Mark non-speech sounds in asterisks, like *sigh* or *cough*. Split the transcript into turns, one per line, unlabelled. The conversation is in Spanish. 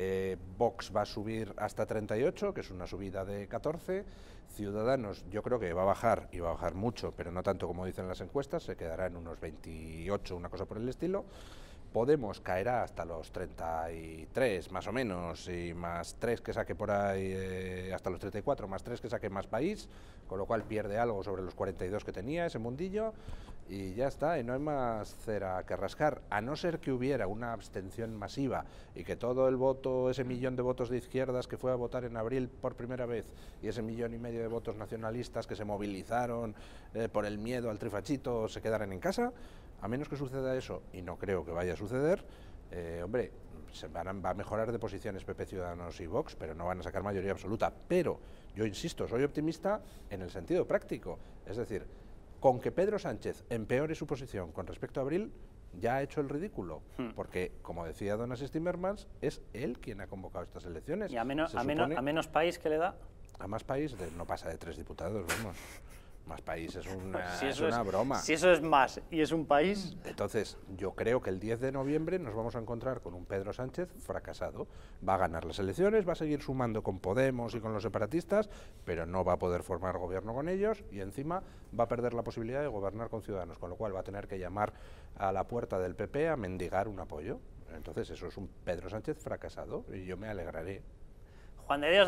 Eh, Vox va a subir hasta 38, que es una subida de 14. Ciudadanos yo creo que va a bajar, y va a bajar mucho, pero no tanto como dicen las encuestas, se quedará en unos 28, una cosa por el estilo. Podemos caerá hasta los 33 más o menos, y más 3 que saque por ahí, eh, hasta los 34, más 3 que saque más país, con lo cual pierde algo sobre los 42 que tenía ese mundillo y ya está, y no hay más cera que rascar, a no ser que hubiera una abstención masiva y que todo el voto, ese millón de votos de izquierdas que fue a votar en abril por primera vez y ese millón y medio de votos nacionalistas que se movilizaron eh, por el miedo al trifachito se quedaran en casa, a menos que suceda eso, y no creo que vaya a suceder, eh, hombre, se van a, a mejorar de posiciones PP Ciudadanos y Vox, pero no van a sacar mayoría absoluta. Pero yo insisto, soy optimista en el sentido práctico, es decir, con que Pedro Sánchez empeore su posición con respecto a Abril, ya ha hecho el ridículo, hmm. porque, como decía Donas Timmermans, es él quien ha convocado estas elecciones. ¿Y a, menos, país que le da? A más país no pasa de tres diputados, vamos. *laughs* Más país es una, pues broma. Si eso es más y es un país... Entonces, yo creo que el 10 de noviembre nos vamos a encontrar con un Pedro Sánchez fracasado. Va a ganar las elecciones, va a seguir sumando con Podemos y con los separatistas, pero no va a poder formar gobierno con ellos y encima va a perder la posibilidad de gobernar con Ciudadanos, con lo cual va a tener que llamar a la puerta del PP a mendigar un apoyo. Entonces, eso es un Pedro Sánchez fracasado y yo me alegraré. Juan de Dios